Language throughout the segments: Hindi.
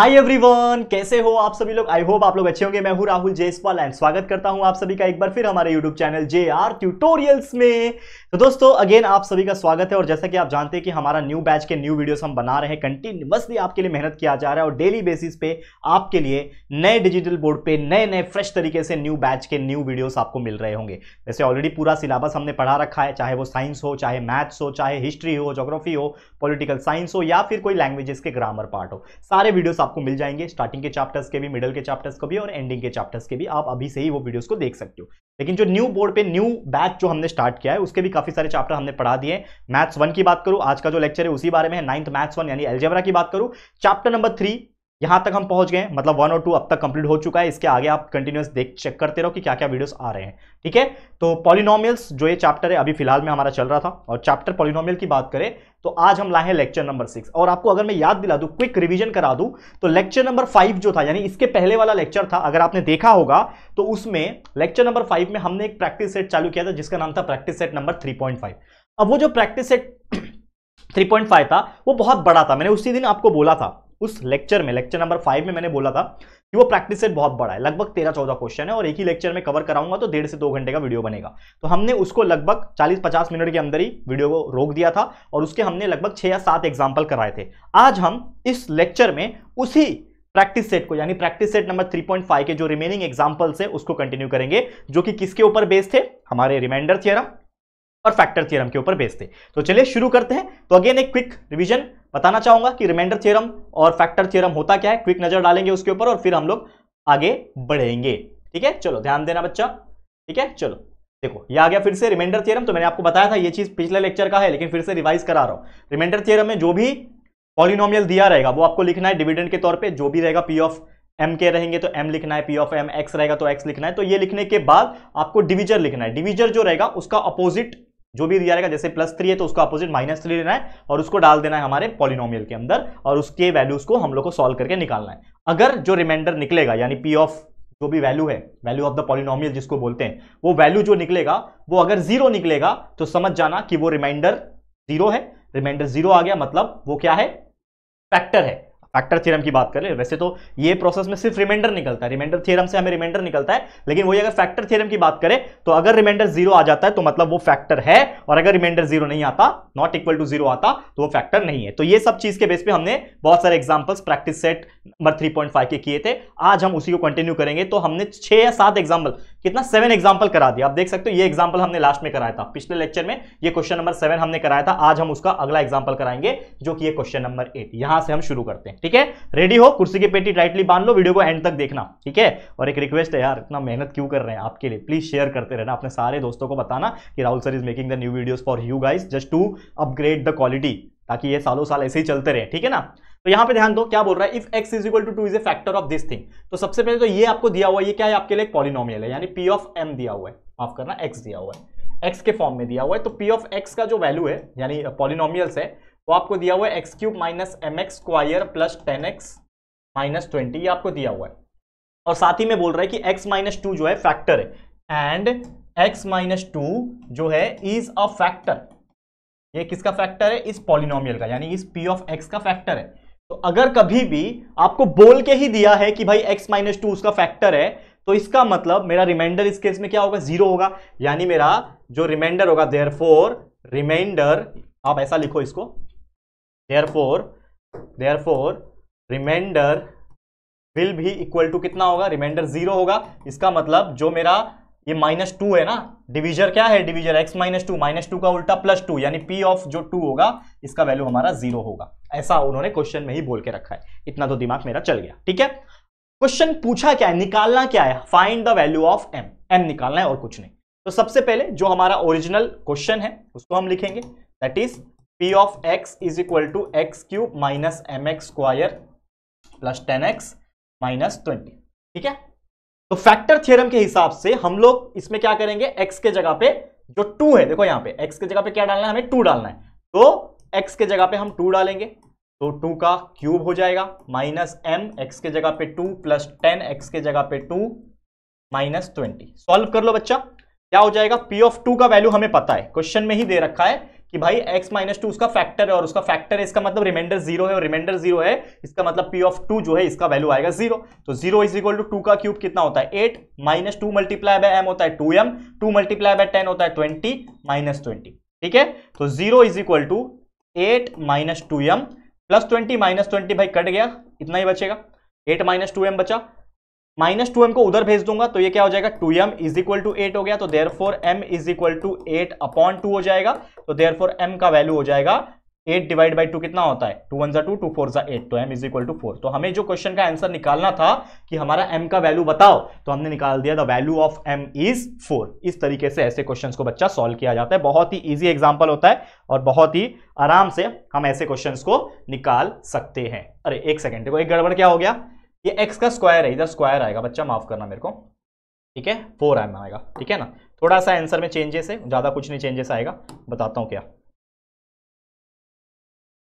हाय एवरीवन कैसे हो आप सभी लोग आई होप आप लोग अच्छे होंगे मैं हूं राहुल जयसवाल एंड स्वागत करता हूं आप सभी का एक बार फिर हमारे YouTube channel J R tutorials में तो दोस्तों अगेन आप सभी का स्वागत है और जैसा कि आप जानते हैं कि हमारा न्यू बैच के न्यू वीडियोस हम बना रहे हैं कंटिन्यूसली आपके लिए मेहनत किया जा रहा है और डेली बेसिस पे आपके लिए नए डिजिटल बोर्ड पर नए नए फ्रेश तरीके से न्यू बैच के न्यू वीडियोज आपको मिल रहे होंगे जैसे ऑलरेडी पूरा सिलेबस हमने पढ़ा रखा है चाहे वो साइंस हो चाहे मैथ्स हो चाहे हिस्ट्री हो जोग्राफी हो पॉलिटिकल साइंस हो या फिर कोई लैंग्वेजेस के ग्रामर पार्ट हो सारे वीडियोस आपको मिल जाएंगे स्टार्टिंग के चैप्टर्स के भी मिडल के चैप्टर्स को भी और एंडिंग के चैप्टर्स के भी आप अभी से ही वो वीडियोस को देख सकते हो लेकिन जो न्यू बोर्ड पे न्यू बैच जो हमने स्टार्ट किया है उसके भी काफी सारे चैप्टर हमने पढ़ा दिए मैथ्स वन की बात करूँ आज का जो लेक्चर है उसी बारे में नाइन्थ मैथ्स वन यानी एल्जेबरा की बात करूँ चैप्टर नंबर थ्री यहां तक हम पहुंच गए मतलब वन और टू अब तक कंप्लीट हो चुका है इसके आगे आप कंटिन्यूस देख चेक करते रहो कि क्या क्या वीडियोस आ रहे हैं ठीक है तो पॉलिनोमियल्स जो ये चैप्टर है अभी फिलहाल में हमारा चल रहा था और चैप्टर पॉलिनोमियल की बात करें तो आज हम लाए हैं लेक्चर नंबर सिक्स और आपको अगर मैं याद दिला दू क्विक रिविजन करा दू तो लेक्चर नंबर फाइव जो था यानी इसके पहले वाला लेक्चर था अगर आपने देखा होगा तो उसमें लेक्चर नंबर फाइव में हमने एक प्रैक्टिस सेट चालू किया था जिसका नाम था प्रैक्टिस सेट नंबर थ्री अब वो जो प्रैक्टिस सेट 3.5 था वो बहुत बड़ा था मैंने उसी दिन आपको बोला था उस लेक्चर में लेक्चर नंबर फाइव में मैंने बोला था कि वो प्रैक्टिस सेट बहुत बड़ा है लगभग तेरह चौदह क्वेश्चन है और एक ही लेक्चर में कवर कराऊंगा तो डेढ़ से दो घंटे का वीडियो बनेगा तो हमने उसको लगभग चालीस पचास मिनट के अंदर ही वीडियो को रोक दिया था और उसके हमने लगभग छह या सात एग्जाम्पल कराए थे आज हम इस लेक्चर में उसी प्रैक्टिस सेट को यानी प्रैक्टिस सेट नंबर 3.5 के जो रिमेनिंग एग्जाम्पल्स है उसको कंटिन्यू करेंगे जो कि किसके ऊपर बेस्ड थे हमारे रिमाइंडर थियरम और फैक्टर थियरम के ऊपर बेस्ड थे तो चलिए शुरू करते हैं तो अगेन एक क्विक रिविजन बताना चाहूंगा कि रिमाइंडर थ्योरम और फैक्टर थ्योरम होता क्या है क्विक नजर डालेंगे उसके ऊपर और फिर हम लोग आगे बढ़ेंगे ठीक है चलो ध्यान देना बच्चा ठीक है चलो देखो ये आ गया फिर से रिमाइंडर थ्योरम तो मैंने आपको बताया था ये चीज पिछले लेक्चर का है लेकिन फिर से रिवाइज करा रहा हूं रिमाइंडर थियरम में जो भी पॉलिनोमियल दिया रहेगा वो आपको लिखना है डिविडेंड के तौर पर जो भी रहेगा पी ऑफ एम के रहेंगे तो एम लिखना है पी ऑफ एम एक्स रहेगा तो एक्स लिखना है तो ये लिखने के बाद आपको डिविजर लिखना है डिविजर जो रहेगा उसका अपोजिट जो भी दिया जाएगा जैसे प्लस थ्री है तो उसका अपोजिट माइनस थ्री लेना है और उसको डाल देना है हमारे पॉलिनोमियल के अंदर और उसके वैल्यूज को हम लोग को सॉल्व करके निकालना है अगर जो रिमाइंडर निकलेगा यानी पी ऑफ जो भी वैल्यू है वैल्यू ऑफ द पॉलिनोमियल जिसको बोलते हैं वो वैल्यू जो निकलेगा वो अगर जीरो निकलेगा तो समझ जाना कि वो रिमाइंडर जीरो है रिमाइंडर जीरो आ गया मतलब वो क्या है फैक्टर है फैक्टर थ्योरम की बात करें वैसे तो ये प्रोसेस में सिर्फ रिमाइंडर निकलता है रिमाइंडर थ्योरम से हमें रिमाइंडर निकलता है लेकिन वही अगर फैक्टर थ्योरम की बात करें तो अगर रिमाइंडर जीरो आ जाता है तो मतलब वो फैक्टर है और अगर रिमाइंडर जीरो नहीं आता नॉट इक्वल टू जीरो आता तो वो फैक्टर नहीं है तो ये सब चीज के बेस पे हमने बहुत सारे examples practice set number three के किए थे आज हम उसी को कंटिन्यू करेंगे तो हमने छह या सात एग्जाम्पल कितना सेवन एग्जाम्पल करा दिया आप देख सकते हो ये एग्जाम्पल हमने लास्ट में कराया था पिछले लेक्चर में ये क्वेश्चन नंबर सेवन हमने कराया था आज हम उसका अगला एग्जाम्पल कराएंगे जो कि ये क्वेश्चन नंबर एट यहां से हम शुरू करते हैं ठीक है रेडी हो कुर्सी की पेटी टाइटली बांध लो वीडियो को एंड तक देखना ठीक है और एक रिक्वेस्ट है यार इतना मेहनत क्यों कर रहे हैं आपके लिए प्लीज शेयर करते रहना अपने सारे दोस्तों को बताना कि Rahul sir is making the new videos for you guys just to upgrade the quality ताकि ये सालों साल ऐसे ही चलते रहे ठीक है ना तो यहां पे ध्यान दो क्या बोल रहा है if x is equal to two is a factor of this thing तो सबसे पहले तो ये आपको दिया हुआ ये क्या है आपके लिए पॉलिनोमियल है यानी पी ऑफ एम दिया हुआ है माफ करना एक्स दिया हुआ है एक्स के फॉर्म में दिया हुआ है तो पी ऑफ एक्स का जो वैल्यू है यानी पॉलिनोमियल्स है वो आपको दिया हुआ है x cube minus m x square plus ten x minus twenty ये आपको दिया हुआ है और साथ ही में बोल रहा है कि एक्स माइनस टू जो है फैक्टर है एंड एक्स माइनस टू जो है इज अ फैक्टर ये किसका फैक्टर है इस पॉलिनोमियल का यानी इस पी ऑफ एक्स का फैक्टर है तो अगर कभी भी आपको बोल के ही दिया है कि भाई एक्स माइनस टू उसका फैक्टर है तो इसका मतलब मेरा रिमाइंडर इस केस में क्या होगा जीरो होगा यानी मेरा जो रिमाइंडर होगा देयर फोर रिमाइंडर आप ऐसा लिखो इसको therefore therefore remainder will भी इक्वल टू कितना होगा रिमाइंडर जीरो होगा इसका मतलब जो मेरा ये माइनस टू है ना डिवीजर क्या है divisor x minus two minus two का उल्टा प्लस टू यानी पी ऑफ जो टू होगा इसका वैल्यू हमारा जीरो होगा ऐसा उन्होंने क्वेश्चन में ही बोल के रखा है इतना तो दिमाग मेरा चल गया ठीक है क्वेश्चन पूछा क्या है निकालना क्या है find the value of m m निकालना है और कुछ नहीं तो सबसे पहले जो हमारा ओरिजिनल क्वेश्चन है उसको हम लिखेंगे that is p of x is equal to x cube minus m x square plus ten x minus twenty ठीक है तो फैक्टर थ्योरम के हिसाब से हम लोग इसमें क्या करेंगे एक्स के जगह पे जो टू है देखो यहां पे एक्स के जगह पे क्या डालना है हमें टू डालना है तो एक्स के जगह पे हम टू डालेंगे तो टू का क्यूब हो जाएगा माइनस एम एक्स के जगह पे टू प्लस टेन एक्स के जगह पे टू माइनस ट्वेंटी सॉल्व कर लो बच्चा क्या हो जाएगा पी ऑफ टू का वैल्यू हमें पता है क्वेश्चन में ही दे रखा है कि भाई x माइनस टू उसका फैक्टर है और उसका फैक्टर है इसका मतलब रिमाइंडर जीरो है और रिमाइंडर जीरो है इसका मतलब p ऑफ टू जो है इसका वैल्यू आएगा जीरो तो zero is equal to two का क्यूब कितना होता है eight minus two multiply by m होता है two m two multiply by ten होता है ट्वेंटी माइनस ट्वेंटी ठीक है तो zero is equal to eight minus two m plus twenty minus twenty भाई कट गया इतना ही बचेगा एट माइनस टू एम बचा माइनस टू एम को उधर भेज दूंगा तो ये क्या हो जाएगा two m is equal to eight हो गया तो therefore m is equal to eight upon two हो जाएगा तो देयर फोर एम का वैल्यू हो जाएगा एट डिवाइड बाई टू कितना होता है टू वन जा टू टू फोर जा एट तो m is equal to four तो हमें जो क्वेश्चन का आंसर निकालना था कि हमारा एम का वैल्यू बताओ तो हमने निकाल दिया the value of m is four इस तरीके से ऐसे क्वेश्चन को बच्चा सॉल्व किया जाता है बहुत ही ईजी एग्जाम्पल होता है और बहुत ही आराम से हम ऐसे क्वेश्चन को निकाल सकते हैं अरे एक सेकेंड देखो एक गड़बड़ क्या हो गया ये एक्स का स्क्वायर है इधर स्क्वायर आएगा बच्चा माफ करना मेरे को ठीक है फोर एम आएगा ठीक है ना थोड़ा सा आंसर में चेंजेस है ज़्यादा कुछ नहीं चेंजेस आएगा बताता हूँ क्या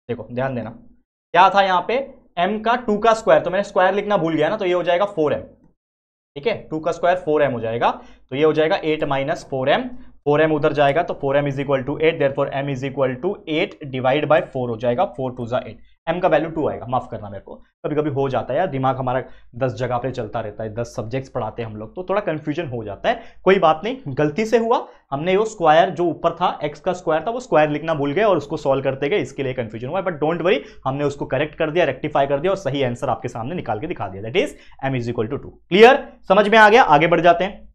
देखो ध्यान देना क्या था यहाँ पे एम का टू का स्क्वायर तो मैंने स्क्वायर लिखना भूल गया ना तो ये हो जाएगा फोर एम ठीक है टू का स्क्वायर फोर एम हो जाएगा तो ये हो जाएगा eight minus four m four m उधर जाएगा तो four m is equal to eight therefore m is equal to eight divide by four हो जाएगा फोर टू जा एट एम का वैल्यू टू आएगा माफ़ करना मेरे को कभी कभी हो जाता है यार दिमाग हमारा दस जगह पे चलता रहता है दस सब्जेक्ट्स पढ़ाते हैं हम लोग तो थोड़ा कन्फ्यूजन हो जाता है कोई बात नहीं गलती से हुआ हमने वो स्क्वायर जो ऊपर था एक्स का स्क्वायर था वो स्क्वायर लिखना भूल गए और उसको सॉल्व करते गए इसके लिए कन्फ्यूजन हुआ बट डोंट वरी हमने उसको करेक्ट कर दिया रेक्टिफाई कर दिया और सही आंसर आपके सामने निकाल के दिखा दिया that is m is equal to two clear समझ में आ गया आगे बढ़ जाते हैं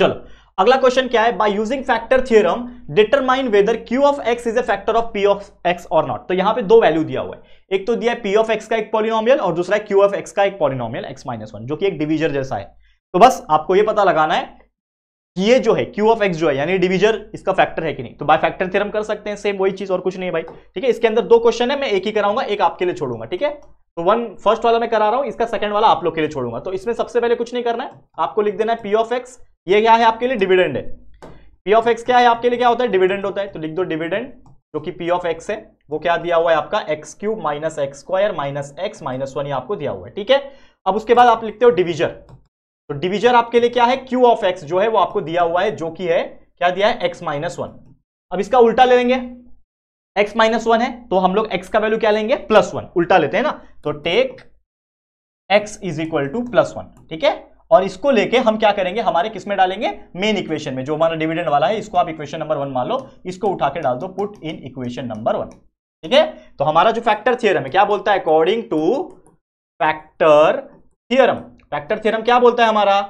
चलो अगला क्वेश्चन क्या है by using factor theorem determine whether q of x is a factor of p of x और नॉट तो यहां पे दो वैल्यू दिया हुआ है एक तो दिया है पी ऑफ एक्स का एक पॉलिनोमियल और दूसरा है क्यू ऑफ एक्स का एक पॉलिनोमियल एक्स माइनस वन जो कि एक डिवीजर जैसा है तो बस आपको यह पता लगाना है ये जो है क्यू ऑफ एक्स जो है यानी डिविजर इसका फैक्टर है कि नहीं तो बाय फैक्टर थ्योरम कर सकते हैं सेम वही चीज और कुछ नहीं भाई ठीक है इसके अंदर दो क्वेश्चन है मैं एक ही कराऊंगा एक आपके लिए छोड़ूंगा ठीक है तो वन फर्स्ट वाला मैं करा रहा हूं इसका सेकंड वाला आप लोग के लिए छोड़ूंगा तो इसमें सबसे पहले कुछ नहीं करना है आपको लिख देना है पी ऑफ एक्स ये क्या है आपके लिए डिविडेंड है पी ऑफ एक्स क्या है आपके लिए क्या होता है डिविडेंड होता है तो लिख दो डिविडेंड जो कि पी ऑफ एक्स है वो क्या दिया हुआ है आपका x cube minus x square minus x minus one आपको दिया हुआ है ठीक है अब उसके बाद आप लिखते हो डिविजर तो डिवीजन आपके लिए क्या है क्यू ऑफ एक्स जो है वो आपको दिया हुआ है जो कि है क्या दिया है एक्स माइनस वन अब इसका उल्टा ले लेंगे एक्स माइनस वन है तो हम लोग एक्स का वैल्यू क्या लेंगे प्लस वन उल्टा लेते हैं ना तो take x is equal to plus one ठीक है और इसको लेके हम क्या करेंगे हमारे किस में डालेंगे मेन इक्वेशन में जो हमारा डिविडेंड वाला है इसको आप इक्वेशन नंबर वन मान लो इसको उठा के डाल दो put in equation number one ठीक है तो हमारा जो फैक्टर थियरम है क्या बोलता है according to factor theorem factor theorem क्या बोलता है हमारा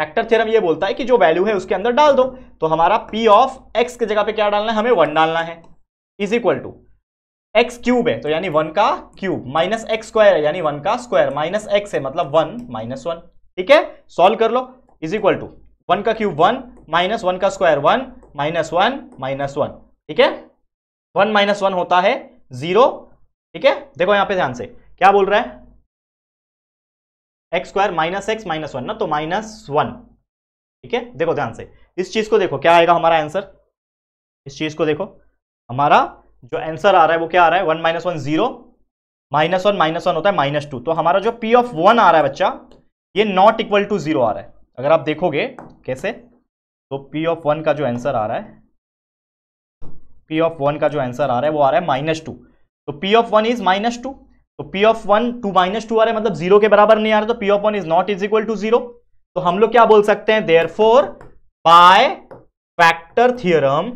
फैक्टर थ्योरम ये बोलता है कि जो वैल्यू है उसके अंदर डाल दो तो हमारा पी ऑफ एक्स की जगह पे क्या डालना है हमें वन डालना है is equal to x cube है तो यानी वन का क्यूब माइनस एक्स स्क्वायर है यानी वन का स्क्वायर माइनस एक्स है मतलब वन माइनस वन ठीक है सॉल्व कर लो इज इक्वल टू वन का क्यूब वन माइनस वन का square one minus one minus one ठीक है वन माइनस वन होता है जीरो ठीक है देखो यहां पे ध्यान से क्या बोल रहा है x square minus x minus one ना तो माइनस वन ठीक है देखो ध्यान से इस चीज को देखो क्या आएगा हमारा आंसर इस चीज को देखो हमारा जो आंसर आ रहा है वो क्या आ रहा है one minus one zero minus one minus one होता है माइनस टू तो हमारा जो पी ऑफ वन आ रहा है बच्चा ये नॉट इक्वल टू जीरो आ रहा है अगर आप देखोगे कैसे तो पी ऑफ वन का जो आंसर आ रहा है पी ऑफ वन का जो आंसर आ रहा है वो आ रहा है माइनस टू तो P of one is minus two तो P of one two minus two आ रहा है मतलब जीरो के बराबर नहीं आ रहा तो P of one is not is equal to zero तो हम लोग क्या बोल सकते हैं therefore by factor theorem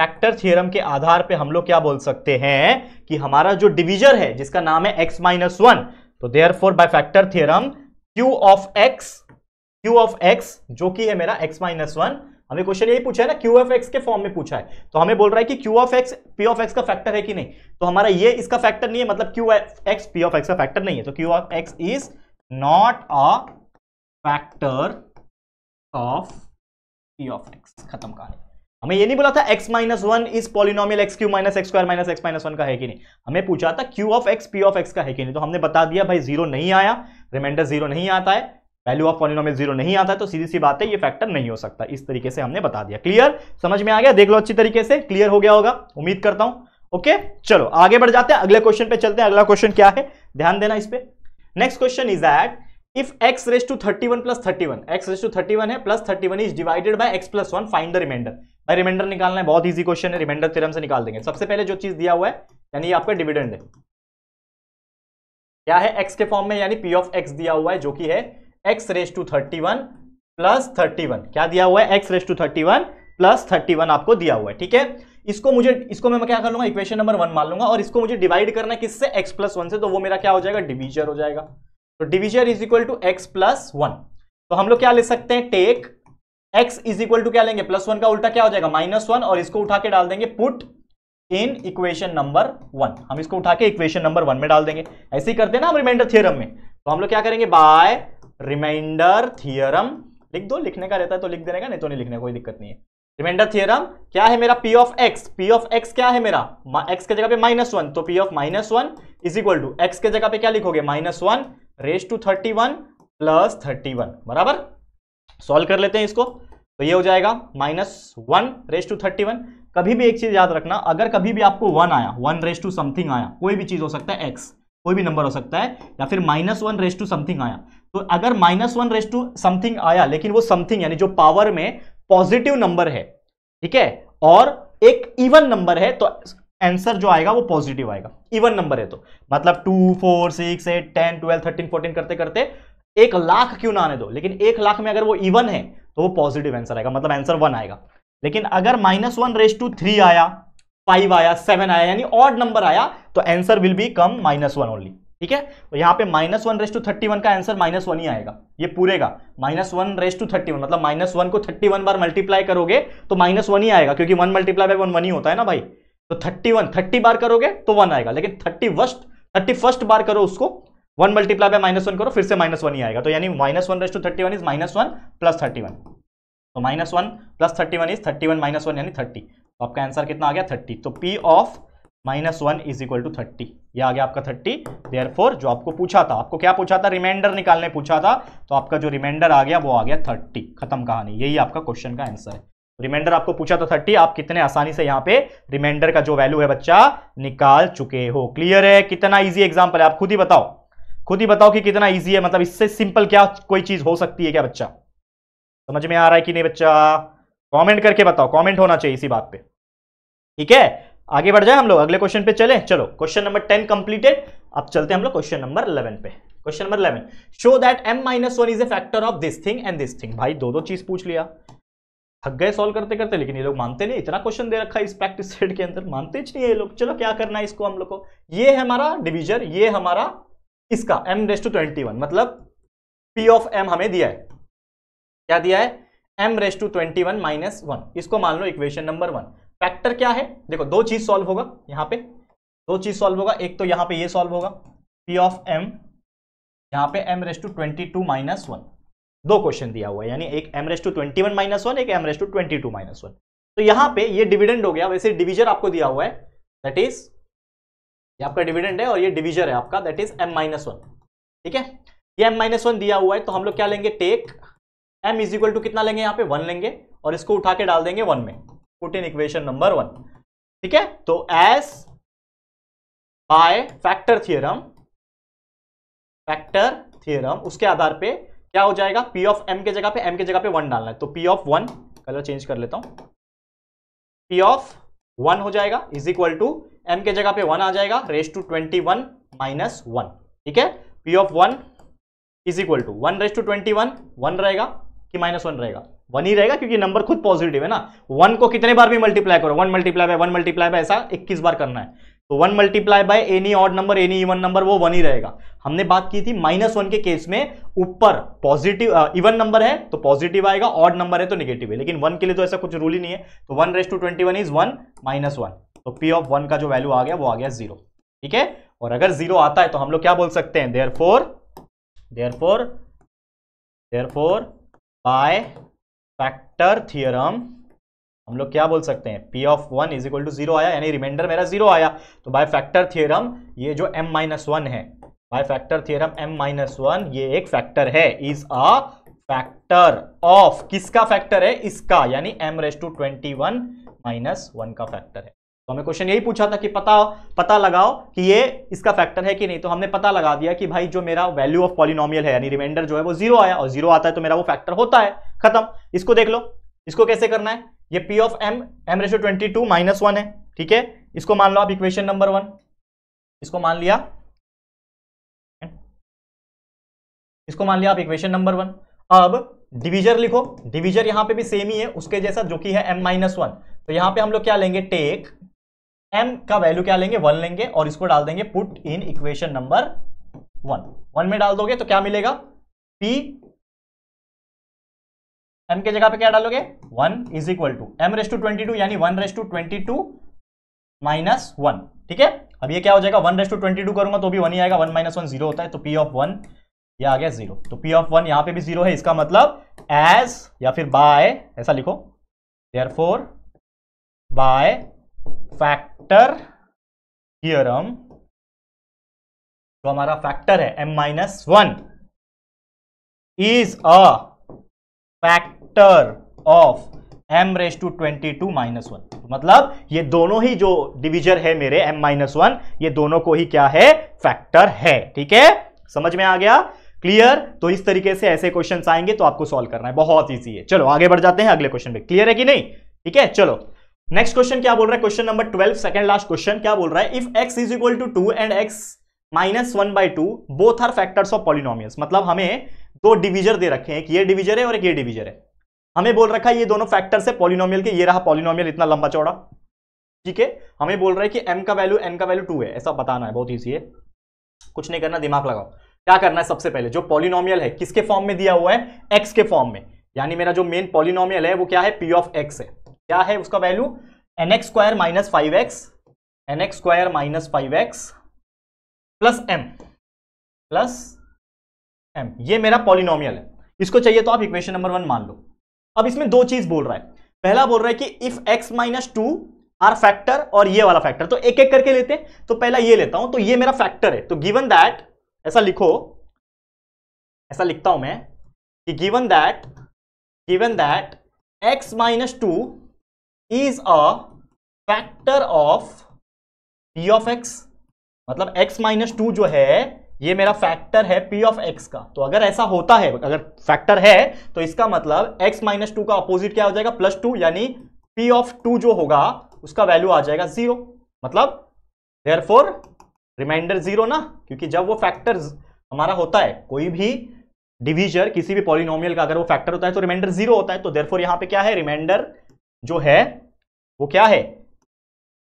factor theorem के आधार पे हम लोग क्या बोल सकते हैं कि हमारा जो डिविजर है जिसका नाम है एक्स माइनस वन तो therefore by factor theorem q of x q of x जो कि है मेरा एक्स माइनस वन हमें क्वेश्चन यही पूछा है ना क्यू एफ एक्स के फॉर्म में पूछा है तो हमें बोल रहा है कि q of x p of x का फैक्टर है कि नहीं तो हमारा ये इसका फैक्टर नहीं है मतलब q x p of x का फैक्टर नहीं है तो q of x is not a factor of p of x खत्म कहानी हमें ये नहीं बोला था x minus one is polynomial x cube minus x square minus x minus one का है कि नहीं हमें पूछा था q of x p of x का है कि नहीं तो हमने बता दिया भाई जीरो नहीं आया रिमाइंडर जीरो नहीं आता है वैल्यू ऑफ पॉलिनोमियल जीरो नहीं आता तो सीधी सी बात है ये फैक्टर नहीं हो सकता इस तरीके से हमने बता दिया क्लियर समझ में आ गया देख लो अच्छी तरीके से क्लियर हो गया होगा उम्मीद करता हूं ओके चलो आगे बढ़ जाते हैं अगले क्वेश्चन पे चलते हैं अगला क्वेश्चन क्या है ध्यान देना इस पे next question is that if x raise to thirty one plus thirty one x raise to thirty one है plus thirty one is divided by x plus one find the remainder भाई रिमाइंडर निकालना है बहुत ईजी क्वेश्चन है रिमाइंडर थ्योरम से निकाल देंगे सबसे पहले जो चीज दिया हुआ है यानी आपका डिविडेंड है क्या है एक्स के फॉर्म में यानी पी ऑफ एक्स दिया हुआ है जो कि है x raise to thirty one plus thirty one क्या दिया हुआ है x raise to thirty one plus thirty one आपको दिया हुआ है ठीक है इसको मुझे इसको मैं क्या कर लूंगा इक्वेशन नंबर वन मान लूंगा और इसको मुझे डिवाइड करना है किससे एक्स प्लस वन से तो वो मेरा क्या हो जाएगा डिविजर हो जाएगा तो divisor is equal to x plus one तो हम लोग क्या ले सकते हैं take x is equal to क्या लेंगे प्लस वन का उल्टा क्या हो जाएगा माइनस वन और इसको उठा के डाल देंगे put in equation number one हम इसको उठा के इक्वेशन नंबर वन में डाल देंगे ऐसे ही करते हैं ना हम रिमाइंडर थियरम में तो हम लोग क्या करेंगे बाय रिमाइंडर थियरम लिख दो लिखने का रहता है तो लिख देने का नहीं तो नहीं लिखने कोई दिक्कत नहीं है रिमाइंडर थियरम क्या है मेरा p of x p of x क्या है मेरा एक्स के जगह पे माइनस वन तो P of minus one is equal to x के जगह पे क्या लिखोगे minus one raise to thirty one plus thirty one बराबर सॉल्व कर लेते हैं इसको तो ये हो जाएगा minus one raise to thirty one कभी भी एक चीज याद रखना अगर कभी भी आपको वन आया वन रेस टू समथिंग आया कोई भी चीज हो सकता है एक्स कोई भी नंबर हो सकता है या फिर minus one raise to something आया तो अगर minus one raise to something आया लेकिन वो समथिंग यानी जो पावर में पॉजिटिव नंबर है ठीक है और एक इवन नंबर है तो आंसर जो आएगा वो पॉजिटिव आएगा इवन नंबर है तो मतलब two four six eight ten twelve thirteen fourteen करते करते एक लाख क्यों ना आने दो लेकिन एक लाख में अगर वो इवन है तो वो पॉजिटिव आंसर आएगा मतलब आंसर वन आएगा लेकिन अगर minus one raise to three आया फाइव आया सेवन आया यानी ऑड नंबर आया तो answer will be come minus one only ठीक है तो यहां पे minus one raise to thirty one का आंसर माइनस वन ही आएगा ये पूरे का minus one raise to thirty one मतलब माइनस वन को थर्टी वन बार मल्टीप्लाई करोगे तो माइनस वन ही आएगा क्योंकि one multiply by one one ही होता है ना भाई तो थर्टी वन थर्टी बार करोगे तो वन आएगा लेकिन थर्टी फर्स्ट थर्टी फर्स्ट बार करो उसको one multiply by minus one करो फिर से माइनस वन ही आएगा तो यानी minus one raise to thirty one is minus one plus thirty one तो minus one plus thirty one is thirty one minus one यानी थर्टी तो आपका आंसर कितना आ गया थर्टी तो P of minus one is equal to thirty यह आ गया आपका थर्टी देयर फोर जो आपको पूछा था आपको क्या पूछा था रिमाइंडर निकालने पूछा था तो आपका जो रिमाइंडर आ गया वो आ गया थर्टी खत्म कहानी यही आपका क्वेश्चन का आंसर है रिमाइंडर आपको पूछा था तो थर्टी आप कितने आसानी से यहाँ पे रिमाइंडर का जो वैल्यू है बच्चा निकाल चुके हो क्लियर है कितना ईजी एग्जाम्पल है आप खुद ही बताओ खुद ही बताओ कि कितना ईजी है मतलब इससे सिंपल क्या कोई चीज हो सकती है क्या बच्चा समझ में आ रहा है कि नहीं बच्चा कमेंट करके बताओ कमेंट होना चाहिए इसी बात पे ठीक है आगे बढ़ जाए हम लोग अगले क्वेश्चन पे चले चलो क्वेश्चन नंबर टेन कंप्लीटेड अब चलते हैं हम लोग क्वेश्चन नंबर इलेवन पे question number eleven show that m minus one is a factor of this thing and this thing भाई दो दो चीज पूछ लिया थक गए सॉल्व करते करते लेकिन ये लोग मानते नहीं इतना क्वेश्चन दे रखा है इस प्रैक्टिस सेट के अंदर मानते ही नहीं ये लोग चलो क्या करना है इसको हम लोग को ये है हमारा डिविजन ये हमारा इसका m raise to twenty one मतलब पी ऑफ एम हमें दिया है क्या दिया है m raise to twenty one minus one इसको मान लो इक्वेशन नंबर वन फैक्टर क्या है देखो दो चीज सॉल्व होगा यहाँ पे दो चीज सॉल्व होगा एक तो यहाँ पे ये सॉल्व होगा पी ऑफ एम यहाँ पे m raise to twenty two minus one दो क्वेश्चन दिया हुआ है यानी एक m raise to twenty one minus one एक m raise to twenty two minus one तो यहाँ पे ये डिविडेंड हो गया वैसे डिविजर आपको दिया हुआ है दैट इज ये आपका डिविडेंड है और ये डिविजर है आपका that is m minus one ठीक है ये एम माइनस वन दिया हुआ है तो हम लोग क्या लेंगे take m is equal to कितना लेंगे यहाँ पे वन लेंगे और इसको उठा के डाल देंगे वन में put in equation number one ठीक है तो as by factor theorem factor theorem उसके आधार पे क्या हो जाएगा पी ऑफ एम के जगह पे एम के जगह पे वन डालना है तो P of one colour change कर लेता हूं पी ऑफ वन हो जाएगा इज इक्वल टू एम के जगह पे वन आ जाएगा raise to twenty one minus one ठीक है P of one is equal to one raise to twenty one one रहेगा कि माइनस वन रहेगा वन ही रहेगा क्योंकि नंबर खुद पॉजिटिव है ना वन को कितने बार भी मल्टीप्लाई करो one multiply by one multiply by ऐसा इक्कीस बार करना है तो one multiply by any odd number any even number वो वन ही रहेगा हमने बात की थी माइनस वन के केस में ऊपर पॉजिटिव इवन नंबर है तो पॉजिटिव आएगा ऑड नंबर है तो निगेटिव है लेकिन वन के लिए तो ऐसा कुछ रूल ही नहीं है तो one raise to twenty one is one minus one तो पी ऑफ वन का जो वैल्यू आ गया वो आ गया जीरो ठीक है और अगर जीरो आता है तो हम लोग क्या बोल सकते हैं therefore therefore therefore by factor theorem हम लोग क्या बोल सकते हैं p of one is equal to zero आया यानी रिमाइंडर मेरा जीरो आया तो बाय फैक्टर थियरम ये जो एम माइनस वन है by factor theorem m minus one ये एक फैक्टर है इज अ फैक्टर ऑफ किसका फैक्टर है इसका यानी m raise to twenty one minus one का फैक्टर है तो हमें क्वेश्चन यही पूछा था कि पता पता लगाओ कि ये इसका फैक्टर है कि नहीं तो हमने पता लगा दिया कि भाई जो मेरा वैल्यू ऑफ पॉलिनोमियल है यानी रिमाइंडर जो है वो जीरो आया और जीरो आता है तो मेरा वो फैक्टर होता है खत्म इसको देख लो इसको कैसे करना है ये p of m m ratio twenty two minus one है ठीक है इसको मान लो आप इक्वेशन नंबर वन इसको मान लिया इसको मान लिया आप इक्वेशन नंबर वन अब डिवीजर लिखो डिवीजर यहां पे भी सेम ही है उसके जैसा जो कि है एम माइनस वन तो यहां पे हम लोग क्या लेंगे टेक एम का वैल्यू क्या लेंगे वन लेंगे और इसको डाल देंगे put in equation number one one में डाल दोगे तो क्या मिलेगा पी एम के जगह पे क्या डालोगे one is equal to m raise to twenty two यानी one raise to twenty two minus one ठीक है अब ये क्या हो जाएगा one raise to twenty two करूंगा तो भी वन ही आएगा वन माइनस वन जीरो होता है तो पी ऑफ वन ये आ गया जीरो तो पी ऑफ वन यहां पे भी जीरो है इसका मतलब एज या फिर बाय ऐसा लिखो therefore by fact factor theorem जो हमारा फैक्टर है m minus one is a factor of m raise to twenty two minus one मतलब ये दोनों ही जो डिविजर है मेरे एम माइनस वन ये दोनों को ही क्या है फैक्टर है ठीक है समझ में आ गया क्लियर तो इस तरीके से ऐसे क्वेश्चन आएंगे तो आपको सॉल्व करना है बहुत ईजी है चलो आगे बढ़ जाते हैं अगले क्वेश्चन में क्लियर है कि नहीं ठीक है चलो नेक्स्ट क्वेश्चन क्या बोल रहा है question number twelve second last question क्या बोल रहा है if x is equal to two and x minus one by two both are factors of polynomials मतलब हमें दो डिविजर दे रखे हैं एक ये डिविजर है और एक ये डिविजर है हमें बोल रखा है ये दोनों फैक्टर्स है पॉलिनोमियल के ये रहा पॉलिनोमियल इतना लंबा चौड़ा ठीक है हमें बोल रहा है कि एम का वैल्यू एन का वैल्यू टू है ऐसा बताना है बहुत ईजी है कुछ नहीं करना दिमाग लगाओ क्या करना है सबसे पहले जो पॉलिनोमियल है किसके फॉर्म में दिया हुआ है एक्स के फॉर्म में यानी मेरा जो मेन पॉलिनोमियल है वो क्या है पी ऑफ एक्स है क्या है उसका value n x square minus five x n x square minus five x plus m plus m ये मेरा पॉलिनोमियल है इसको चाहिए तो आप इक्वेशन नंबर वन मान लो अब इसमें दो चीज बोल रहा है पहला बोल रहा है कि if x minus two are factor और ये वाला फैक्टर तो एक एक करके लेते हैं तो पहला ये लेता हूं तो ये मेरा फैक्टर है तो गिवन दैट ऐसा लिखो ऐसा लिखता हूं मैं कि given that given that x minus two is a factor of p of x मतलब एक्स माइनस टू जो है ये मेरा फैक्टर है पी ऑफ एक्स का तो अगर ऐसा होता है अगर फैक्टर है तो इसका मतलब एक्स माइनस टू का अपोजिट क्या हो जाएगा प्लस टू यानी पी ऑफ टू जो होगा उसका वैल्यू आ जाएगा जीरो मतलब देयर फोर रिमाइंडर जीरो ना क्योंकि जब वो फैक्टर हमारा होता है कोई भी डिविजर किसी भी पॉलिनोमियल का अगर वो फैक्टर होता है तो रिमाइंडर जीरो होता है तो देयरफॉर यहाँ पे क्या है रिमाइंडर जो है वो क्या है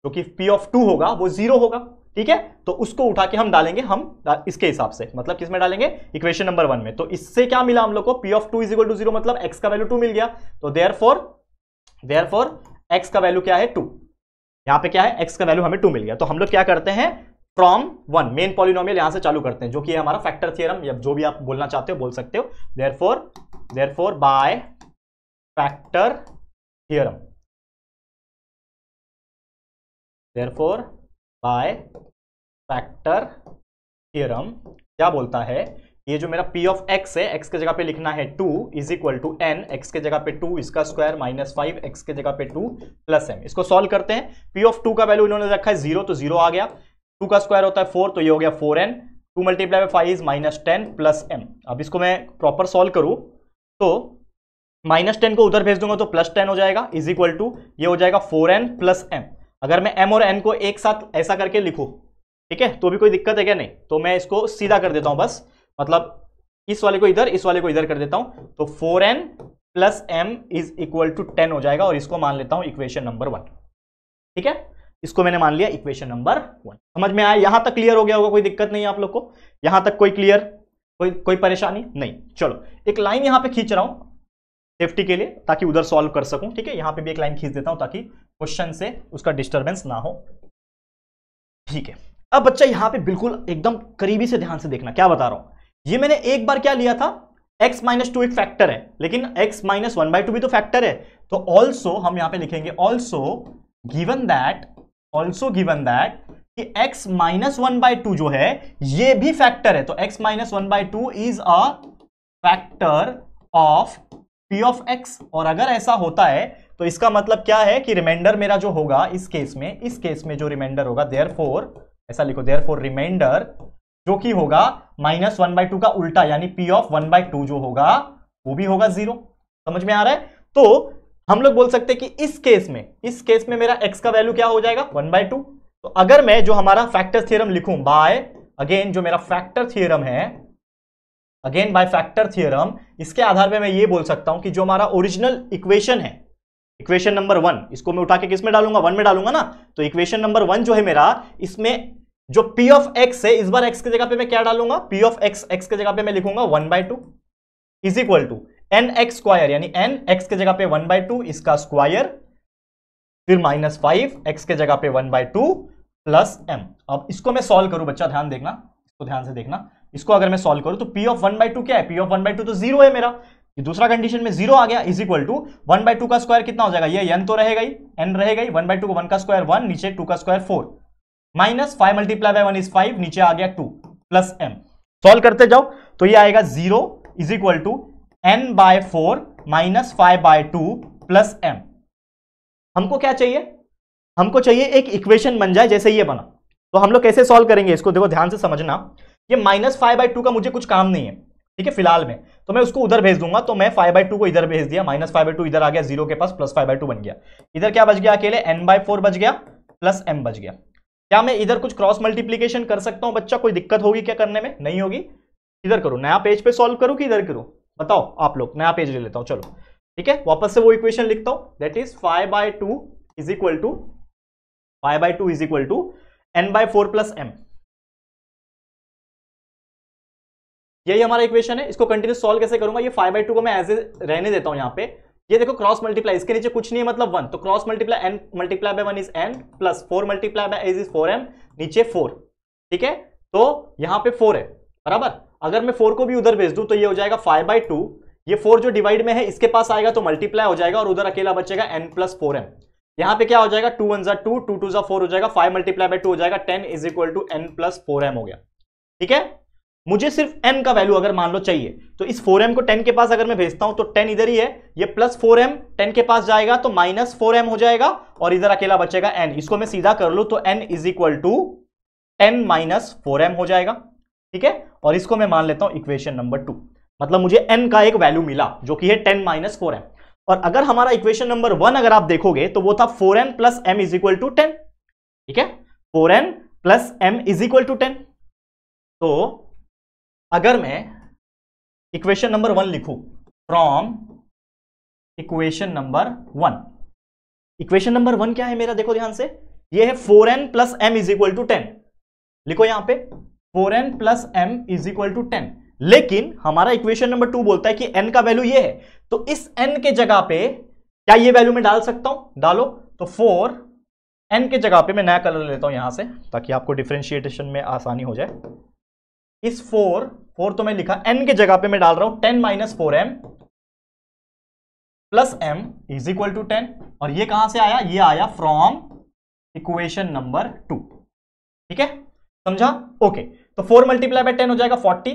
जो कि पी ऑफ टू होगा वो जीरो होगा ठीक है तो उसको उठा के हम डालेंगे हम इसके हिसाब से मतलब किस में डालेंगे इक्वेशन नंबर वन में तो इससे क्या मिला हम लोग को p of two is equal to zero मतलब एक्स का वैल्यू टू मिल गया तो therefore therefore x का वैल्यू क्या है टू यहां पे क्या है एक्स का वैल्यू हमें टू मिल गया तो हम लोग क्या करते हैं फ्रॉम वन मेन पॉलिनोमियल यहां से चालू करते हैं जो कि है हमारा फैक्टर थियरम या जो भी आप बोलना चाहते हो बोल सकते हो therefore therefore by factor theorem therefore by factor theorem क्या बोलता है ये जो मेरा p ऑफ x है x के जगह पे लिखना है 2 is equal to n x के जगह पे 2 इसका स्क्वायर माइनस फाइव एक्स के जगह पे 2 प्लस एम इसको सॉल्व करते हैं p ऑफ 2 का वैल्यू इन्होंने रखा है जीरो तो जीरो आ गया 2 का स्क्वायर होता है 4 तो ये हो गया 4n two multiply by five is minus ten plus m अब इसको मैं प्रॉपर सॉल्व करूँ तो माइनस टेन को उधर भेज दूंगा तो प्लस टेन हो जाएगा इज इक्वल टू ये हो जाएगा फोर एन प्लस एम अगर मैं एम और एन को एक साथ ऐसा करके लिखूं ठीक है तो भी कोई दिक्कत है क्या नहीं तो मैं इसको सीधा कर देता हूं बस मतलब इस वाले को इधर इस वाले को इधर कर देता हूं तो four n plus m is equal to ten हो जाएगा और इसको मान लेता हूं इक्वेशन नंबर वन ठीक है इसको मैंने मान लिया इक्वेशन नंबर वन समझ में आया यहां तक क्लियर हो गया होगा कोई दिक्कत नहीं आप लोग को यहां तक कोई क्लियर कोई कोई परेशानी नहीं चलो एक लाइन यहां पे खींच रहा हूं सेफ्टी के लिए ताकि उधर सॉल्व कर सकूं ठीक है यहां पे भी एक लाइन खींच देता हूं ताकि क्वेश्चन से उसका डिस्टर्बेंस ना हो ठीक है अब बच्चा यहां पे बिल्कुल एकदम करीबी से ध्यान से देखना क्या बता रहा हूं ये मैंने एक बार क्या लिया था x माइनस टू एक फैक्टर है लेकिन x minus one by two भी तो फैक्टर है तो ऑल्सो हम यहां पर लिखेंगे also given that also given that कि x minus one by two जो है ये भी फैक्टर है तो x minus one by two is a factor of P of x और अगर ऐसा होता है तो इसका मतलब क्या है कि रिमाइंडर मेरा जो होगा इस केस में इस केस में जो रिमाइंडर होगा देयर फोर ऐसा लिखो देयर फोर रिमाइंडर जो कि होगा माइनस वन बाई टू का उल्टा यानी P of one by two जो होगा वो भी होगा जीरो समझ में आ रहा है तो हम लोग बोल सकते हैं कि इस केस में इस केस में मेरा x का वैल्यू क्या हो जाएगा वन बाई टू तो अगर मैं जो हमारा फैक्टर थियरम लिखूं बाय अगेन जो मेरा फैक्टर थियरम है अगेन बाय फैक्टर थियरम इसके आधार पे मैं ये बोल सकता हूं कि जो हमारा ओरिजिनल इक्वेशन है इक्वेशन नंबर वन इसको मैं उठा के किस में डालूंगा वन में डालूंगा ना तो इक्वेशन नंबर वन जो है मेरा इसमें जो p ऑफ x है इस बार x की जगह पे मैं क्या डालूंगा p ऑफ x x की जगह पे मैं लिखूंगा one by two is equal to n x square यानी एन एक्स के जगह पे वन बाय टू इसका स्क्वायर फिर माइनस फाइव एक्स के जगह पे one by two plus m अब इसको मैं सॉल्व करूं बच्चा ध्यान देखना इसको ध्यान से देखना इसको अगर मैं सोल्व करूं तो P of one by two क्या है P of one by two तो जीरो है मेरा ये दूसरा कंडीशन में जीरो आ गया is equal to one by two का स्क्वायर कितना हो जाएगा ये एन तो रहेगा ही एन रहेगा ही वन बाई टू वन का स्क्वायर वन नीचे टू का square four minus five multiply by one is five नीचे आ गया टू प्लस एम सॉल्व करते जाओ तो ये आएगा zero is equal to n by four minus five by two plus m हमको क्या चाहिए हमको चाहिए एक इक्वेशन बन जाए जैसे ये बना तो हम लोग कैसे सॉल्व करेंगे इसको देखो ध्यान से समझना ये माइनस फाइव बाई टू का मुझे कुछ काम नहीं है ठीक है फिलहाल में तो मैं उसको उधर भेज दूंगा तो मैं फाइव बाई टू को इधर भेज दिया माइनस फाइव बाई टू इधर आ गया जीरो के पास प्लस फाइव बाई टू बन गया इधर क्या बच गया अकेले एन बाई फोर बच गया प्लस एम बच गया क्या मैं इधर कुछ क्रॉस मल्टीप्लीकेशन कर सकता हूँ बच्चा कोई दिक्कत होगी क्या करने में नहीं होगी इधर करूँ नया पेज पे सॉल्व करूँ कि इधर करूँ बताओ आप लोग नया पेज ले लेता हूँ चलो ठीक है वापस से वो इक्वेशन लिखता हूँ that is five by two is equal to five by two is equal to n by four plus m यही हमारा इक्वेशन है इसको कंटिन्यू सॉल्व कैसे करूंगा ये फाइव बाई टू को मैं एज ए रहने देता हूं यहाँ पे ये देखो क्रॉस मल्टीप्लाई इसके नीचे कुछ नहीं है मतलब वन तो cross multiply n multiply by one is n plus four multiply by age is four m नीचे फोर ठीक है तो यहाँ पे फोर है बराबर अगर मैं फोर को भी उधर भेज दू तो ये हो जाएगा फाइव बाई टू ये फोर जो डिवाइड में है इसके पास आएगा तो मल्टीप्लाई हो जाएगा और उधर अकेला बचेगा एन प्लस फोर एम यहाँ पे क्या हो जाएगा टू वन जो टू टू टू जा फोर हो जाएगा फाइव मल्टीप्लाई बाई टू हो जाएगा ten is equal to n plus four m हो गया ठीक है मुझे सिर्फ एन का वैल्यू अगर मान लो चाहिए तो इस फोर को टेन के पास अगर मैं भेजता हूं तो टेन इधर ही है ये प्लस फोर एम के पास जाएगा तो माइनस फोर हो जाएगा और इधर अकेला बचेगा एन इसको मैं सीधा कर लू तो n is equal to n minus four हो जाएगा ठीक है और इसको मैं मान लेता हूं इक्वेशन नंबर टू मतलब मुझे एन का एक वैल्यू मिला जो कि है टेन माइनस फोर एम और अगर हमारा इक्वेशन नंबर वन अगर आप देखोगे तो वो था four n plus m is equal to ten ठीक है four n plus m is equal to ten तो अगर मैं इक्वेशन नंबर वन लिखू from equation number one equation number one क्या है मेरा देखो ध्यान से ये है four n plus m is equal to ten लिखो यहां पे four n plus m is equal to ten लेकिन हमारा इक्वेशन नंबर टू बोलता है कि एन का वैल्यू ये है तो इस एन के जगह पे क्या ये वैल्यू में डाल सकता हूं डालो तो फोर एन के जगह पे मैं नया कलर लेता हूं यहां से ताकि आपको डिफ्रेंशिएटेशन में आसानी हो जाए इस फोर फोर तो मैं लिखा एन के जगह पे मैं डाल रहा हूं ten minus four m plus m is equal to ten और ये कहां से आया ये आया फ्रॉम इक्वेशन नंबर टू ठीक है समझा ओके तो फोर मल्टीप्लाई बाय टेन हो जाएगा फोर्टी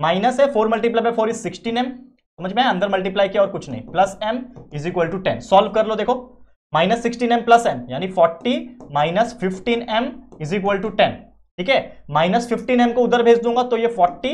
माइनस है four multiply by four is sixteen m समझ में अंदर मल्टीप्लाई किया और कुछ नहीं plus m is equal to ten solve कर लो देखो minus sixteen m plus m यानी forty minus fifteen m is equal to ten ठीक है माइनस फिफ्टीन एम को उधर भेज दूंगा तो ये फोर्टी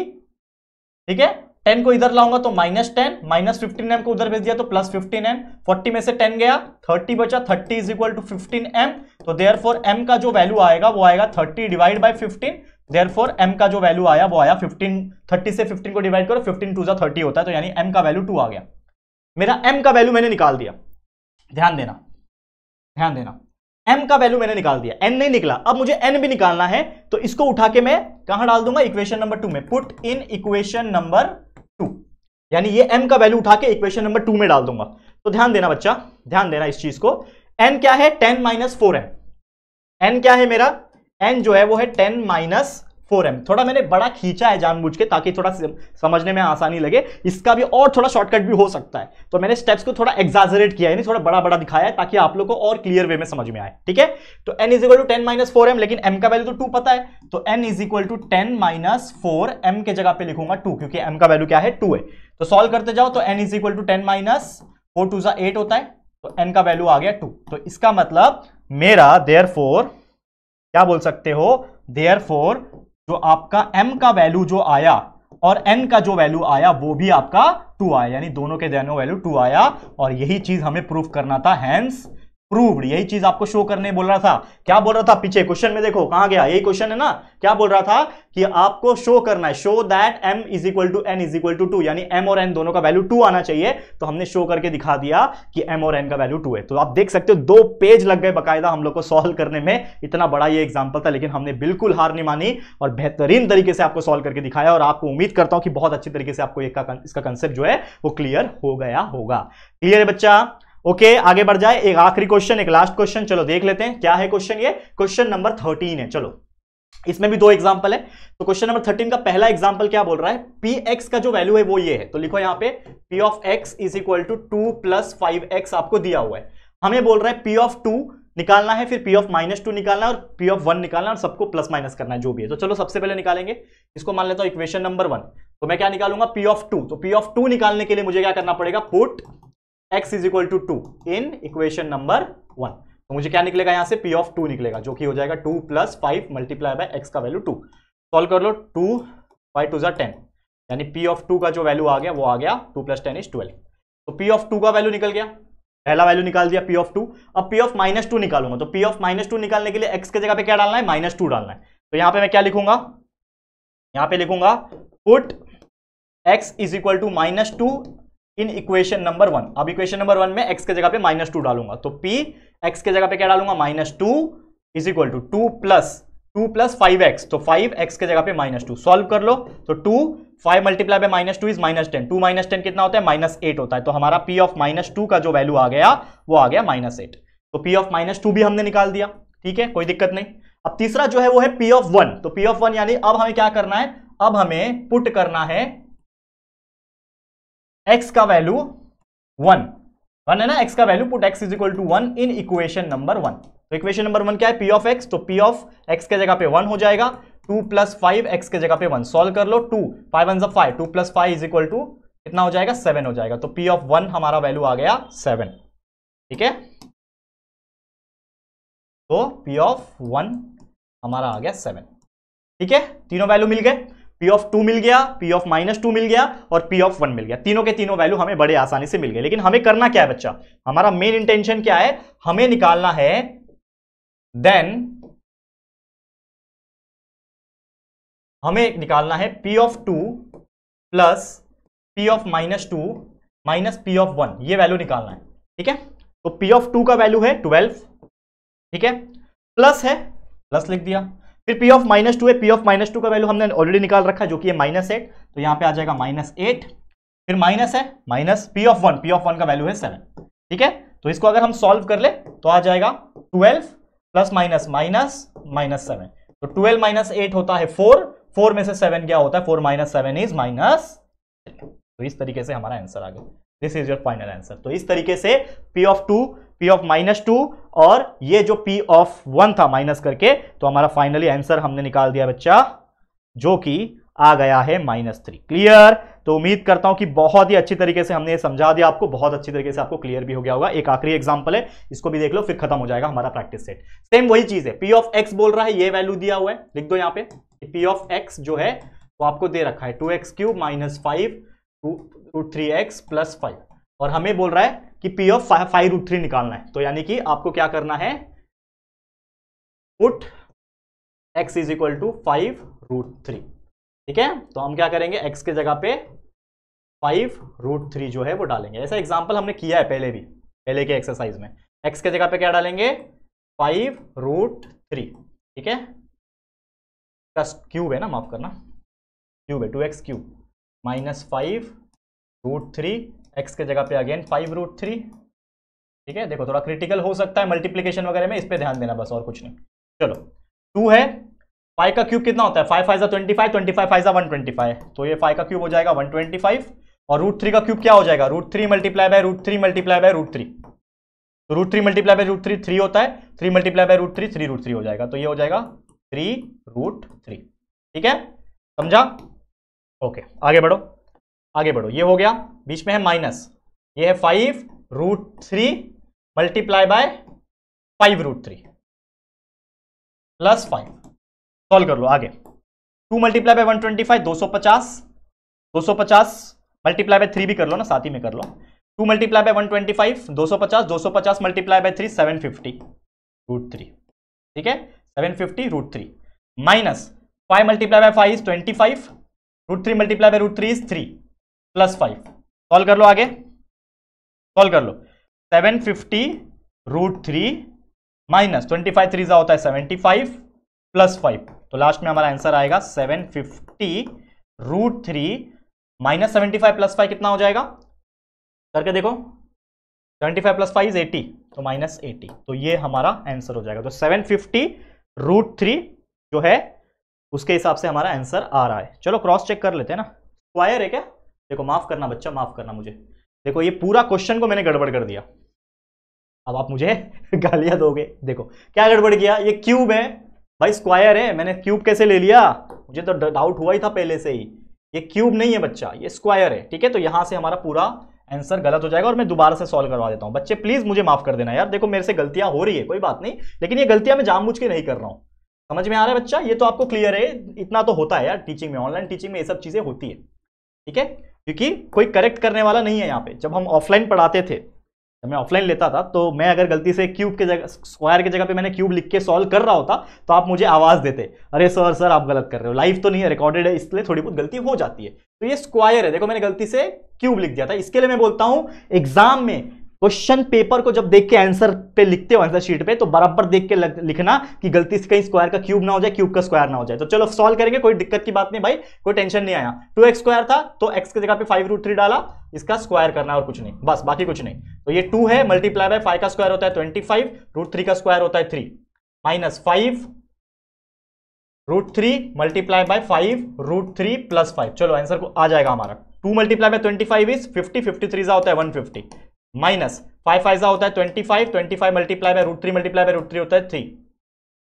ठीक है टेन को इधर लाऊंगा तो minus ten minus fifteen m को उधर भेज दिया तो प्लस फिफ्टीन एम फोर्टी में से टेन गया थर्टी बचा thirty is equal to fifteen m तो देयर फोर एम का जो वैल्यू आएगा वो आएगा thirty divide by fifteen therefore m का जो वैल्यू आया वो आया फिफ्टीन थर्टी से फिफ्टीन को डिवाइड करो फिफ्टीन टू जा थर्टी होता है तो यानी एम का वैल्यू टू आ गया मेरा एम का वैल्यू मैंने निकाल दिया ध्यान देना ध्यान देना m का वैल्यू मैंने निकाल दिया n नहीं निकला अब मुझे n भी निकालना है तो इसको उठा के मैं कहां डाल दूंगा इक्वेशन नंबर टू में put in equation number two यानी ये m का वैल्यू उठा के इक्वेशन नंबर टू में डाल दूंगा तो ध्यान देना बच्चा ध्यान देना इस चीज को n क्या है टेन माइनस फोर है एन क्या है मेरा n जो है वो है टेन माइनस फोर एम थोड़ा मैंने बड़ा खींचा है जानबूझ के ताकि थोड़ा समझने में आसानी लगे इसका भी और थोड़ा शॉर्टकट भी हो सकता है तो मैंने स्टेप्स को थोड़ा एग्जाजरेट किया यानी थोड़ा बड़ा बड़ा दिखाया है ताकि आप लोग को और क्लियर वे में समझ में आए ठीक है तो n is equal to ten minus four m लेकिन एम का वैल्यू तो टू पता है तो n is equal to ten minus four m के जगह पे लिखूंगा टू क्योंकि एम का वैल्यू क्या है टू है तो सॉल्व करते जाओ तो n is equal to ten minus four two सा एट होता है तो एन का वैल्यू आ गया टू तो इसका मतलब मेरा देयर फोर क्या बोल सकते हो देयर फोर जो आपका m का वैल्यू जो आया और n का जो वैल्यू आया वो भी आपका टू आया यानी दोनों के दोनों वैल्यू टू आया और यही चीज हमें प्रूफ करना था हैंस प्रूव्ड यही चीज आपको शो करने बोल रहा था क्या बोल रहा था पीछे क्वेश्चन में देखो कहां गया यही क्वेश्चन है ना क्या बोल रहा था कि आपको शो करना है show that m is equal to n is equal to two यानी m और n दोनों का वैल्यू टू आना चाहिए तो हमने शो करके दिखा दिया कि m और n का वैल्यू टू है तो आप देख सकते हो दो पेज लग गए बकायदा हम लोग को सॉल्व करने में इतना बड़ा ये एग्जाम्पल था लेकिन हमने बिल्कुल हार नहीं मानी और बेहतरीन तरीके से आपको सॉल्व करके दिखाया और आपको उम्मीद करता हूं कि बहुत अच्छी तरीके से आपको इसका कंसेप्ट जो है वो क्लियर हो गया होगा क्लियर है बच्चा ओके okay, आगे बढ़ जाए एक आखिरी क्वेश्चन एक लास्ट क्वेश्चन चलो देख लेते हैं क्या है क्वेश्चन ये क्वेश्चन नंबर थर्टीन है चलो इसमें भी दो एग्जाम्पल है तो क्वेश्चन नंबर थर्टीन का पहला एग्जाम्पल क्या बोल रहा है पी एक्स का जो वैल्यू है वो ये है तो लिखो यहां पे p of x is equal to two plus five x आपको दिया हुआ है हमें बोल रहा है पी ऑफ टू निकालना है फिर पी ऑफ माइनस टू निकालना है और पी ऑफ वन निकालना है और सबको प्लस माइनस करना है जो भी है तो चलो सबसे पहले निकालेंगे इसको मान लेता हूं इक्वेशन नंबर वन तो मैं क्या निकालूंगा पी ऑफ टू तो पी ऑफ टू निकालने के लिए मुझे क्या करना पड़ेगा put x is equal to two in equation number one तो मुझे क्या निकलेगा यहाँ से पी ऑफ टू निकलेगा जो कि हो जाएगा two plus five multiply by x का वैल्यू टू सॉल्व कर लो टू बाई टू ज़ा टेन यानी पी ऑफ टू का जो वैल्यू आ गया वो आ गया two plus ten is twelve तो पी ऑफ टू का वैल्यू निकल गया पहला वैल्यू निकाल दिया पी ऑफ टू अब पी ऑफ माइनस टू निकालूंगा तो पी ऑफ माइनस टू निकालने के लिए एक्स के जगह पे क्या डालना है माइनस टू डालना है तो यहाँ पे मैं क्या लिखूंगा यहाँ पे लिखूंगा put x is equal to minus two in equation number one अब इक्वेशन नंबर वन में एक्स के जगह पे माइनस टू डालूंगा तो पी एक्स के जगह पे क्या डालूंगा minus two is equal to two plus two plus five x तो फाइव एक्स के जगह पे माइनस टू सॉल्व कर लो तो two five multiply by minus two is minus ten two minus ten कितना होता है माइनस एट होता है तो हमारा पी ऑफ माइनस टू का जो वैल्यू आ गया वो आ गया माइनस एट तो पी ऑफ माइनस टू भी हमने निकाल दिया ठीक है कोई दिक्कत नहीं अब तीसरा जो है वो है पी ऑफ वन तो पी ऑफ वन यानी अब हमें क्या करना है अब हमें पुट करना है एक्स का वैल्यू वन वन है ना एक्स का value put x is equal to one in equation number one तो इक्वेशन नंबर वन क्या है पी ऑफ एक्स तो पी ऑफ एक्स के जगह पे वन हो जाएगा टू प्लस फाइव एक्स के जगह पे वन सॉल्व कर लो two five one five two plus five is equal to कितना हो जाएगा सेवन हो जाएगा तो पी ऑफ वन हमारा वैल्यू आ गया सेवन ठीक है तो पी ऑफ वन हमारा आ गया सेवन ठीक है तीनों वैल्यू मिल गए पी ऑफ टू मिल गया पी ऑफ माइनस टू मिल गया और पी ऑफ वन मिल गया तीनों के तीनों वैल्यू हमें बड़े आसानी से मिल गए लेकिन हमें करना क्या है बच्चा हमारा मेन इंटेंशन क्या है हमें निकालना है देन हमें निकालना है P of two plus P of minus two minus P of one ये वैल्यू निकालना है ठीक है तो पी ऑफ टू का वैल्यू है ट्वेल्व ठीक है प्लस है प्लस लिख दिया फिर पी ऑफ माइनस टू है पी ऑफ माइनस टू का वैल्यू हमने ऑलरेडी निकाल रखा है जो कि है माइनस एट तो यहाँ पे आ जाएगा माइनस एट फिर माइनस है minus P of one P of one का वैल्यू है सेवन ठीक है तो इसको अगर हम सॉल्व कर ले तो आ जाएगा twelve plus minus minus minus seven तो ट्वेल्व माइनस एट होता है फोर फोर में से सेवन क्या होता है four minus seven is minus तो इस तरीके से हमारा आंसर आ गया this is your final answer तो इस तरीके से P of two P of minus two और ये जो पी ऑफ वन था माइनस करके तो हमारा फाइनली आंसर हमने निकाल दिया बच्चा जो कि आ गया है माइनस थ्री क्लियर तो उम्मीद करता हूं कि बहुत ही अच्छी तरीके से हमने ये समझा दिया आपको बहुत अच्छी तरीके से आपको क्लियर भी हो गया होगा एक आखिरी एग्जांपल है इसको भी देख लो फिर खत्म हो जाएगा हमारा प्रैक्टिस सेट सेम वही चीज है पी ऑफ एक्स बोल रहा है ये वैल्यू दिया हुआ है लिख दो यहाँ पे पी ऑफ एक्स जो है वो आपको दे रखा है two x cube minus five two three x plus five और हमें बोल रहा है कि P of five root three निकालना है तो यानी कि आपको क्या करना है put x is equal to five root three ठीक है तो हम क्या करेंगे एक्स के जगह पे फाइव रूट थ्री जो है वो डालेंगे ऐसा एग्जाम्पल हमने किया है पहले भी पहले के एक्सरसाइज में एक्स के जगह पे क्या डालेंगे फाइव रूट थ्री ठीक है क्यूब है ना माफ करना क्यूब है two x cube minus five root three x के जगह पे अगेन फाइव रूट थ्री ठीक है देखो थोड़ा क्रिटिकल हो सकता है मल्टीप्लीकेशन वगैरह में इस पर ध्यान देना बस और कुछ नहीं चलो टू है फाइव का क्यूब कितना होता है five five twenty five twenty five five one twenty five तो ये फाइव का क्यूब हो जाएगा वन ट्वेंटी फाइव और रूट थ्री का क्यूब क्या हो जाएगा root three multiply by root three multiply by root three तो root three multiply by root three three होता है three multiply by root three three root three हो जाएगा तो ये हो जाएगा थ्री रूट थ्री ठीक है समझा ओके आगे बढ़ो आगे बढ़ो ये हो गया बीच में है माइनस ये है five root three multiply by five root three plus five solve कर लो आगे two multiply by one twenty five दो सौ पचास दो सौ पचास मल्टीप्लाई बाय थ्री भी कर लो ना साथ ही में कर लो two multiply by one twenty five दो सौ पचास दो सौ पचास multiply by three seven fifty root three ठीक है seven fifty root three minus five multiply by five is twenty five root three multiply by root three is three plus five solve कर लो आगे सॉल्व कर लो seven fifty root three minus twenty five three जो होता है सेवेंटी फाइव प्लस फाइव तो लास्ट में हमारा आंसर आएगा seven fifty root three minus seventy five plus five कितना हो जाएगा करके देखो seventy five plus five is eighty तो माइनस एटी तो ये हमारा आंसर हो जाएगा तो सेवन फिफ्टी रूट थ्री जो है उसके हिसाब से हमारा आंसर आ रहा है चलो क्रॉस चेक कर लेते हैं ना स्क्वायर है क्या देखो माफ़ करना बच्चा माफ़ करना मुझे देखो ये पूरा क्वेश्चन को मैंने गड़बड़ कर दिया अब आप मुझे गालियां दोगे देखो क्या गड़बड़ किया ये क्यूब है भाई स्क्वायर है मैंने क्यूब कैसे ले लिया मुझे तो डाउट हुआ ही था पहले से ही ये क्यूब नहीं है बच्चा ये स्क्वायर है ठीक है तो यहां से हमारा पूरा आंसर गलत हो जाएगा और मैं दोबारा से सॉल्व करवा देता हूँ बच्चे प्लीज मुझे माफ कर देना यार देखो मेरे से गलतियां हो रही है कोई बात नहीं लेकिन ये गलतियां मैं जानबूझ के नहीं कर रहा हूँ समझ में आ रहा है बच्चा ये तो आपको क्लियर है इतना तो होता है यार टीचिंग में ऑनलाइन टीचिंग में ये सब चीजें होती है ठीक है क्योंकि कोई करेक्ट करने वाला नहीं है यहाँ पे जब हम ऑफलाइन पढ़ाते थे जब मैं ऑफलाइन लेता था तो मैं अगर गलती से क्यूब के जगह स्क्वायर की जगह पे मैंने क्यूब लिख के सॉल्व कर रहा होता तो आप मुझे आवाज़ देते अरे सर सर आप गलत कर रहे हो लाइव तो नहीं है रिकॉर्डेड है इसलिए थोड़ी बहुत गलती हो जाती है तो ये स्क्वायर है देखो मैंने गलती से क्यूब लिख दिया था इसके लिए मैं बोलता हूँ एग्जाम में क्वेश्चन पेपर को जब देख के आंसर पे लिखते हो आंसर शीट पे तो बराबर देख के लिखना कि गलती से कहीं स्क्वायर का क्यूब ना हो जाए क्यूब का स्क्वायर ना हो जाए तो चलो सॉल्व करेंगे कोई दिक्कत की बात नहीं भाई कोई टेंशन नहीं आया टू एक्स स्क्वायर था तो एक्स की जगह पे फाइव रूट थ्री डाला इसका स्क्वायर करना और कुछ नहीं बस बाकी कुछ नहीं तो ये टू है मल्टीप्लाई बाय फाइव का स्क्वायर होता है ट्वेंटी फाइव रूट थ्री का स्क्वायर होता है three minus five root three multiply by five root three plus five चलो आंसर को आ जाएगा हमारा two multiply by twenty five is fifty fifty three होता है वन फिफ्टी माइनस फाइव फाइजा होता है twenty five twenty five multiply by root three multiply by root three होता है थ्री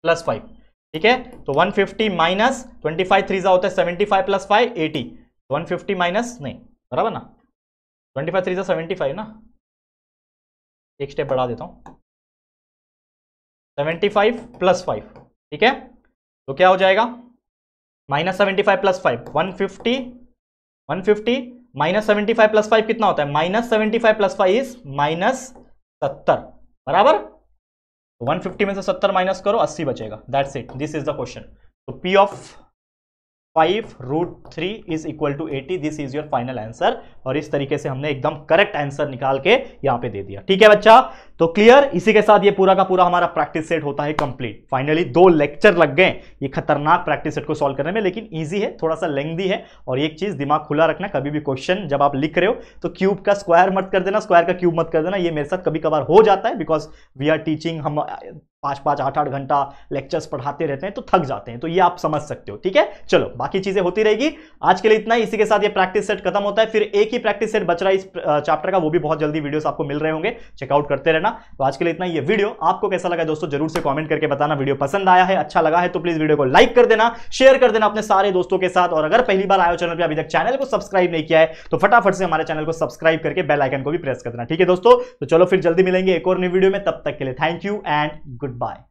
प्लस फाइव ठीक है तो one fifty minus twenty five three होता है seventy five plus five eighty तो वन फिफ्टी माइनस नहीं बराबर ना ट्वेंटी फाइव थ्री जा सेवेंटी फाइव ना एक स्टेप बढ़ा देता हूँ सेवेंटी फाइव प्लस फाइव ठीक है तो क्या हो जाएगा minus seventy five plus five one fifty one fifty minus seventy five plus five कितना होता है minus seventy five plus five is minus सत्तर बराबर तो वन फिफ्टी में से सत्तर माइनस करो अस्सी बचेगा that's it this is the question तो P of five root three is equal to eighty this is your final answer और इस तरीके से हमने एकदम करेक्ट आंसर निकाल के यहाँ पे दे दिया ठीक है बच्चा तो क्लियर इसी के साथ ये पूरा का पूरा हमारा प्रैक्टिस सेट होता है कंप्लीट फाइनली दो लेक्चर लग गए ये खतरनाक प्रैक्टिस सेट को सॉल्व करने में लेकिन ईजी है थोड़ा सा लेंदी है और एक चीज दिमाग खुला रखना कभी भी क्वेश्चन जब आप लिख रहे हो तो क्यूब का स्क्वायर मत कर देना स्क्वायर का क्यूब मत कर देना ये मेरे साथ कभी कभार हो जाता है बिकॉज वी आर टीचिंग हम पाँच पाँच आठ आठ घंटा लेक्चर्स पढ़ाते रहते हैं तो थक जाते हैं तो ये आप समझ सकते हो ठीक है चलो बाकी चीजें होती रहेगी आज के लिए इतना ही इसी के साथ ये प्रैक्टिस सेट खत्म होता है फिर एक ही प्रैक्टिस सेट बच रहा है इस चैप्टर का वो भी बहुत जल्दी वीडियोस आपको मिल रहे होंगे चेकआउट करते रहना करना तो आज के लिए इतना ही वीडियो आपको कैसा लगा दोस्तों जरूर से कॉमेंट करके बताना वीडियो पसंद आया है अच्छा लगा है तो प्लीज वीडियो को लाइक कर देना शेयर कर देना अपने सारे दोस्तों के साथ और अगर पहली बार आयो चैनल पर अभी तक चैनल को सब्सक्राइब नहीं किया है तो फटाफट से हमारे चैनल को सब्सक्राइब करके बेलाइकन को भी प्रेस कर देना ठीक है दोस्तों तो चलो फिर जल्दी मिलेंगे एक और नई वीडियो में तब तक के लिए thank you and good bye